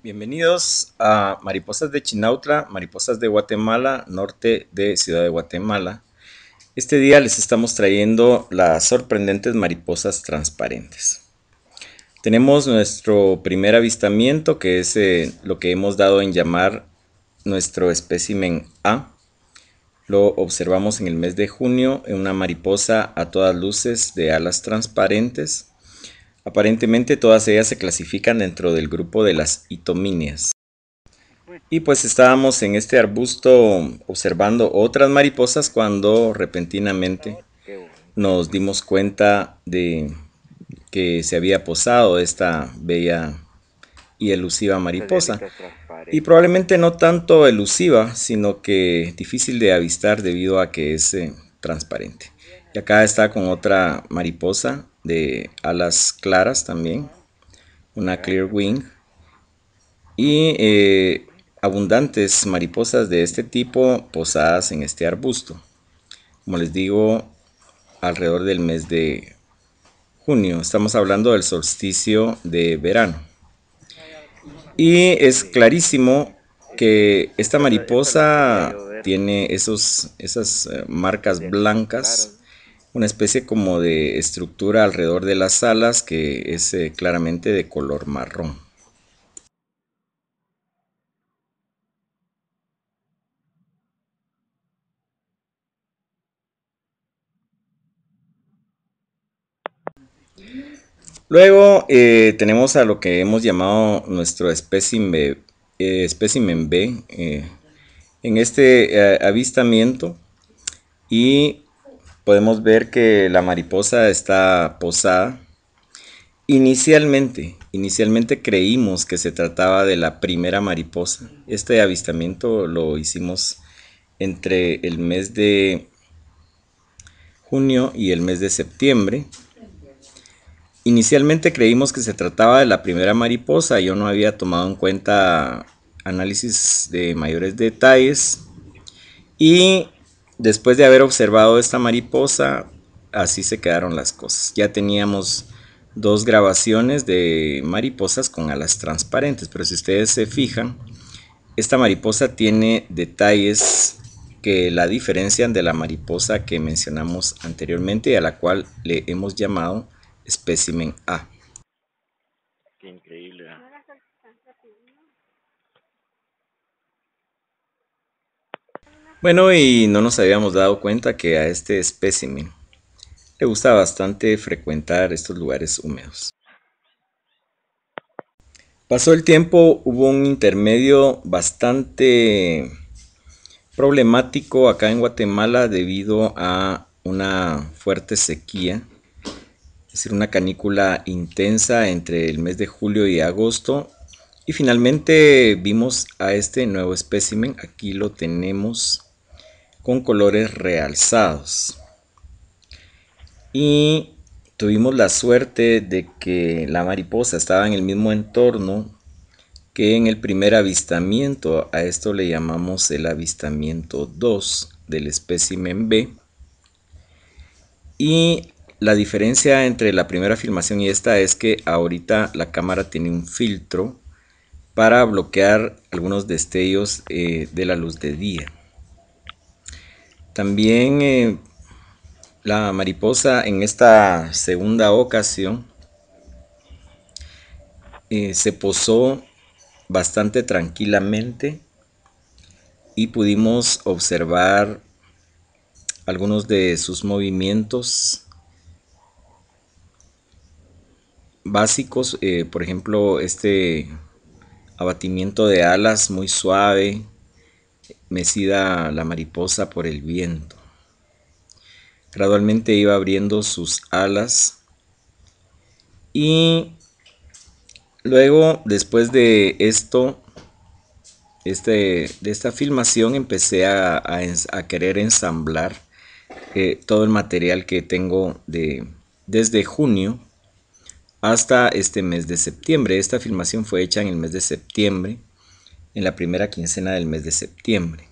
Bienvenidos a Mariposas de Chinautla, Mariposas de Guatemala, norte de Ciudad de Guatemala. Este día les estamos trayendo las sorprendentes mariposas transparentes. Tenemos nuestro primer avistamiento, que es eh, lo que hemos dado en llamar nuestro espécimen A. Lo observamos en el mes de junio en una mariposa a todas luces de alas transparentes Aparentemente todas ellas se clasifican dentro del grupo de las itomíneas. Y pues estábamos en este arbusto observando otras mariposas cuando repentinamente nos dimos cuenta de que se había posado esta bella y elusiva mariposa. Y probablemente no tanto elusiva, sino que difícil de avistar debido a que es eh, transparente. Y acá está con otra mariposa de alas claras también. Una clear wing. Y eh, abundantes mariposas de este tipo posadas en este arbusto. Como les digo, alrededor del mes de junio. Estamos hablando del solsticio de verano. Y es clarísimo que esta mariposa tiene esos, esas eh, marcas blancas una especie como de estructura alrededor de las alas que es eh, claramente de color marrón. Luego eh, tenemos a lo que hemos llamado nuestro espécimen eh, espécimen B en este avistamiento y podemos ver que la mariposa está posada. Inicialmente, inicialmente creímos que se trataba de la primera mariposa. Este avistamiento lo hicimos entre el mes de junio y el mes de septiembre. Inicialmente creímos que se trataba de la primera mariposa. Yo no había tomado en cuenta análisis de mayores detalles. Y después de haber observado esta mariposa, así se quedaron las cosas. Ya teníamos dos grabaciones de mariposas con alas transparentes, pero si ustedes se fijan, esta mariposa tiene detalles que la diferencian de la mariposa que mencionamos anteriormente y a la cual le hemos llamado espécimen A. Bueno, y no nos habíamos dado cuenta que a este espécimen le gusta bastante frecuentar estos lugares húmedos. Pasó el tiempo, hubo un intermedio bastante problemático acá en Guatemala debido a una fuerte sequía, es decir, una canícula intensa entre el mes de julio y agosto. Y finalmente vimos a este nuevo espécimen, aquí lo tenemos con colores realzados. Y tuvimos la suerte de que la mariposa estaba en el mismo entorno que en el primer avistamiento. A esto le llamamos el avistamiento 2 del espécimen B. Y la diferencia entre la primera filmación y esta es que ahorita la cámara tiene un filtro para bloquear algunos destellos eh, de la luz de día. También eh, la mariposa en esta segunda ocasión eh, se posó bastante tranquilamente y pudimos observar algunos de sus movimientos básicos, eh, por ejemplo, este abatimiento de alas muy suave, mecida la mariposa por el viento. Gradualmente iba abriendo sus alas y luego después de esto, este, de esta filmación empecé a, querer ensamblar eh, todo el material que tengo de, desde junio hasta este mes de septiembre. Esta filmación fue hecha en el mes de septiembre en la primera quincena del mes de septiembre.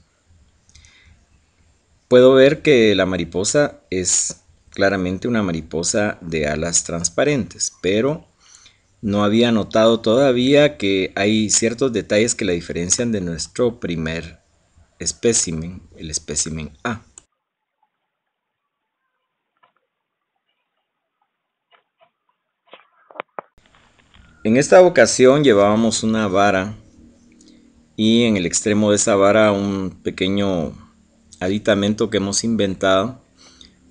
Puedo ver que la mariposa es claramente una mariposa de alas transparentes, pero no había notado todavía que hay ciertos detalles que la diferencian de nuestro primer espécimen, el espécimen A. En esta ocasión llevábamos una vara y en el extremo de esa vara un pequeño aditamento que hemos inventado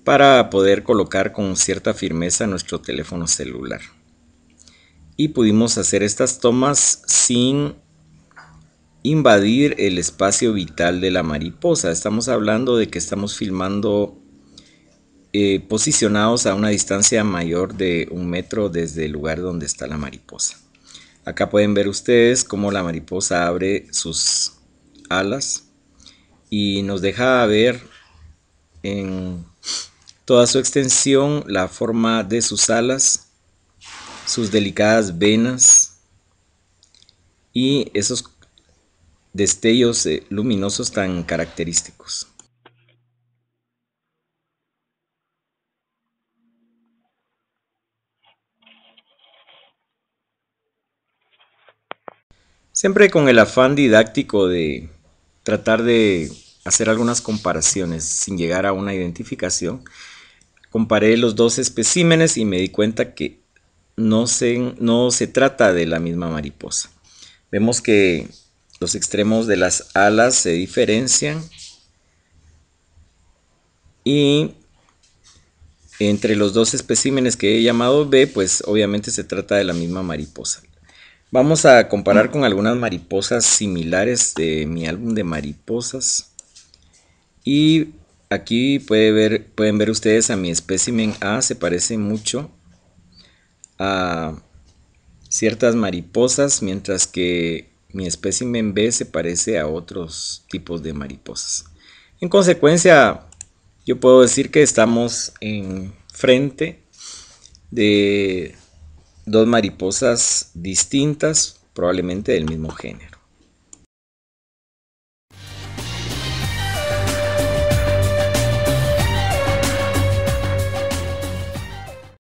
para poder colocar con cierta firmeza nuestro teléfono celular. Y pudimos hacer estas tomas sin invadir el espacio vital de la mariposa. Estamos hablando de que estamos filmando eh, posicionados a una distancia mayor de un metro desde el lugar donde está la mariposa. Acá pueden ver ustedes cómo la mariposa abre sus alas y nos deja ver en toda su extensión la forma de sus alas, sus delicadas venas y esos destellos eh, luminosos tan característicos. Siempre con el afán didáctico de tratar de hacer algunas comparaciones sin llegar a una identificación, comparé los dos especímenes y me di cuenta que no se, no se trata de la misma mariposa. Vemos que los extremos de las alas se diferencian y entre los dos especímenes que he llamado B, pues obviamente se trata de la misma mariposa. Vamos a comparar con algunas mariposas similares de mi álbum de mariposas. Y aquí pueden ver ustedes a mi espécimen A, se parece mucho a ciertas mariposas, mientras que mi espécimen B se parece a otros tipos de mariposas. En consecuencia, yo puedo decir que estamos en frente de dos mariposas distintas, probablemente del mismo género.